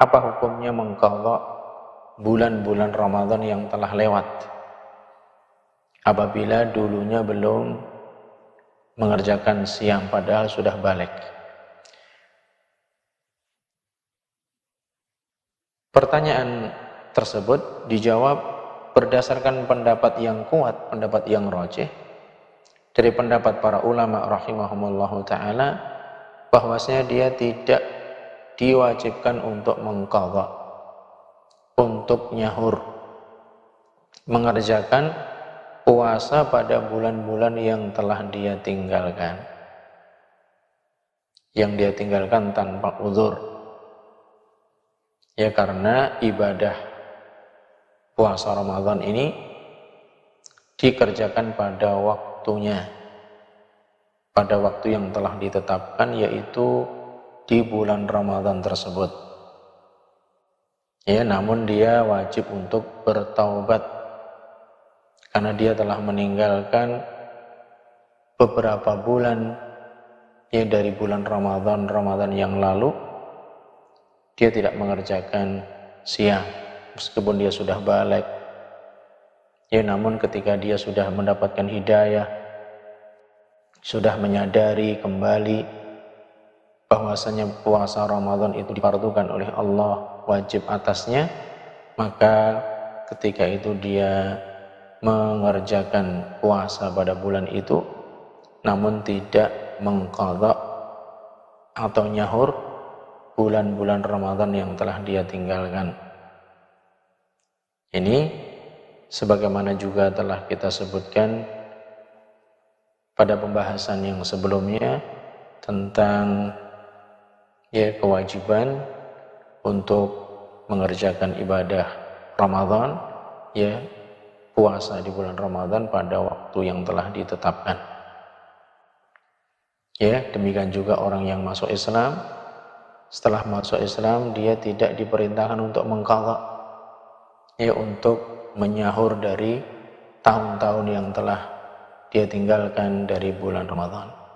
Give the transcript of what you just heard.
Apa hukumnya mengkodok bulan-bulan Ramadan yang telah lewat? Apabila dulunya belum mengerjakan siang padahal sudah balik. Pertanyaan tersebut dijawab berdasarkan pendapat yang kuat, pendapat yang rojih dari pendapat para ulama rahimahumullahu taala bahwasanya dia tidak diwajibkan untuk mengkawak untuk nyahur mengerjakan puasa pada bulan-bulan yang telah dia tinggalkan yang dia tinggalkan tanpa uzur ya karena ibadah puasa Ramadan ini dikerjakan pada waktunya pada waktu yang telah ditetapkan yaitu di bulan Ramadan tersebut. Ya, namun dia wajib untuk bertaubat karena dia telah meninggalkan beberapa bulan ya dari bulan Ramadan Ramadan yang lalu dia tidak mengerjakan siang meskipun dia sudah balik ya namun ketika dia sudah mendapatkan hidayah sudah menyadari kembali bahwasanya puasa Ramadan itu dipartukan oleh Allah wajib atasnya maka ketika itu dia mengerjakan puasa pada bulan itu namun tidak mengkodok atau nyahur bulan-bulan Ramadan yang telah dia tinggalkan ini sebagaimana juga telah kita sebutkan pada pembahasan yang sebelumnya tentang ya kewajiban untuk mengerjakan ibadah Ramadan ya puasa di bulan Ramadan pada waktu yang telah ditetapkan. Ya, demikian juga orang yang masuk Islam setelah masuk Islam dia tidak diperintahkan untuk mengkala ya untuk menyahur dari tahun-tahun yang telah dia tinggalkan dari bulan Ramadan.